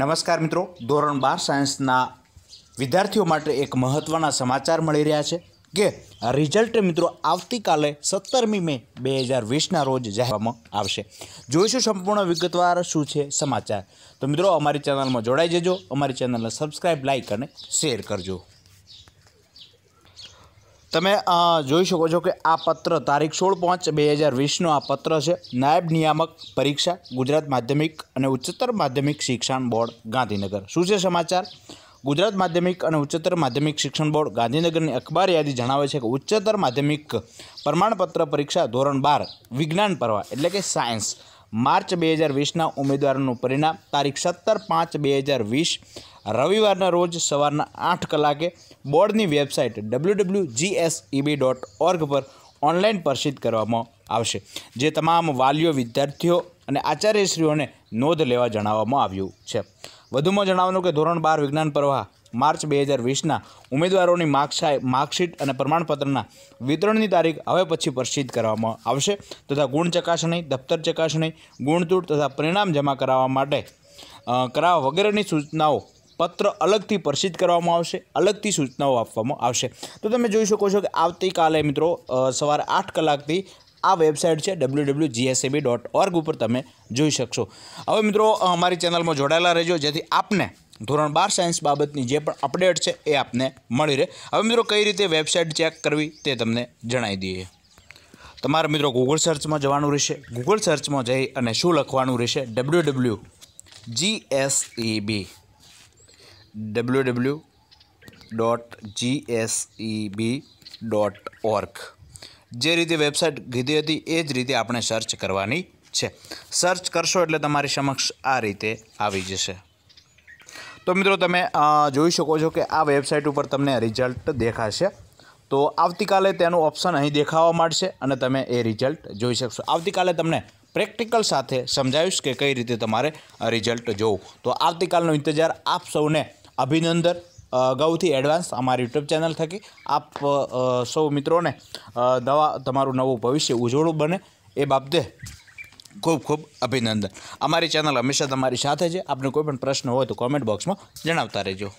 નમસ્કાર મિત્રો ધોરણ બાર સાયન્સના વિદ્યાર્થીઓ માટે એક મહત્ત્વના સમાચાર મળી રહ્યા છે કે રિઝલ્ટ મિત્રો આવતીકાલે સત્તરમી મે બે હજાર વીસના રોજ જાહેરમાં આવશે જોઈશું સંપૂર્ણ વિગતવાર શું છે સમાચાર તો મિત્રો અમારી ચેનલમાં જોડાઈ જજો અમારી ચેનલને સબસ્ક્રાઈબ લાઇક અને શેર કરજો તમે જોઈ શકો છો કે આ પત્ર તારીખ સોળ પાંચ બે હજાર વીસનો આ પત્ર છે નાયબ નિયામક પરીક્ષા ગુજરાત માધ્યમિક અને ઉચ્ચતર માધ્યમિક શિક્ષણ બોર્ડ ગાંધીનગર શું છે સમાચાર ગુજરાત માધ્યમિક અને ઉચ્ચતર માધ્યમિક શિક્ષણ બોર્ડ ગાંધીનગરની અખબાર યાદી જણાવે છે કે ઉચ્ચતર માધ્યમિક પ્રમાણપત્ર પરીક્ષા ધોરણ બાર વિજ્ઞાન પરવા એટલે કે સાયન્સ માર્ચ બે હજાર વીસના ઉમેદવારોનું પરિણામ તારીખ સત્તર પાંચ બે હજાર વીસ રવિવારના રોજ સવારના આઠ કલાકે બોર્ડની website W W GSEB dot org પર ઓનલાઈન પ્રસિદ્ધ કરવામાં આવશે જે તમામ વાલીઓ વિદ્યાર્થીઓ અને આચાર્યશ્રીઓને નોંધ લેવા જણાવવામાં આવ્યું છે વધુમાં જણાવવાનું કે ધોરણ બાર વિજ્ઞાન પ્રવાહ માર્ચ બે હજાર વીસના ઉમેદવારોની માર્કશીટ અને પ્રમાણપત્રના વિતરણની તારીખ હવે પછી પ્રસિદ્ધ કરવામાં આવશે તથા ગુણ ચકાસણી દફતર ચકાસણી ગુણતૂટ તથા પરિણામ જમા કરાવવા માટે કરાવવા વગેરેની સૂચનાઓ પત્ર અલગથી પ્રસિદ્ધ કરવામાં આવશે અલગથી સૂચનાઓ આપવામાં આવશે તો તમે જોઈ શકો છો કે આવતીકાલે મિત્રો સવારે આઠ કલાકથી આ વેબસાઇટ છે W W GSEB dot org ઉપર તમે જોઈ શકશો હવે મિત્રો અમારી ચેનલમાં જોડાયેલા રહેજો જેથી આપને ધોરણ બાર સાયન્સ બાબતની જે પણ અપડેટ છે એ આપને મળી રહે હવે મિત્રો કઈ રીતે વેબસાઇટ ચેક કરવી તે તમને જણાવી દઈએ તમારે મિત્રો ગૂગલ સર્ચમાં જવાનું રહેશે ગૂગલ સર્ચમાં જઈ અને શું લખવાનું રહેશે W W GSEB W W dot B dot org જે રીતે વેબસાઇટ કીધી હતી એ જ રીતે આપણે સર્ચ કરવાની છે સર્ચ કરશો એટલે તમારી સમક્ષ આ રીતે આવી જશે તો મિત્રો તમે જોઈ શકો છો કે આ વેબસાઇટ ઉપર તમને રિઝલ્ટ દેખાશે તો આવતીકાલે તેનું ઓપ્શન અહીં દેખાવા માંડશે અને તમે એ રિઝલ્ટ જોઈ શકશો આવતીકાલે તમને પ્રેક્ટિકલ સાથે સમજાવીશ કે કઈ રીતે તમારે રિઝલ્ટ જોવું તો આવતીકાલનો ઇંતજાર આપ સૌને અભિનંદન અગાઉથી એડવાન્સ અમારી યુટ્યુબ ચેનલ થકી આપ સૌ મિત્રોને દવા તમારું નવું ભવિષ્ય ઉજળું બને એ બાબતે ખૂબ ખૂબ અભિનંદન અમારી ચેનલ હંમેશા તમારી સાથે છે આપને કોઈપણ પ્રશ્ન હોય તો કોમેન્ટ બોક્સમાં જણાવતા રહેજો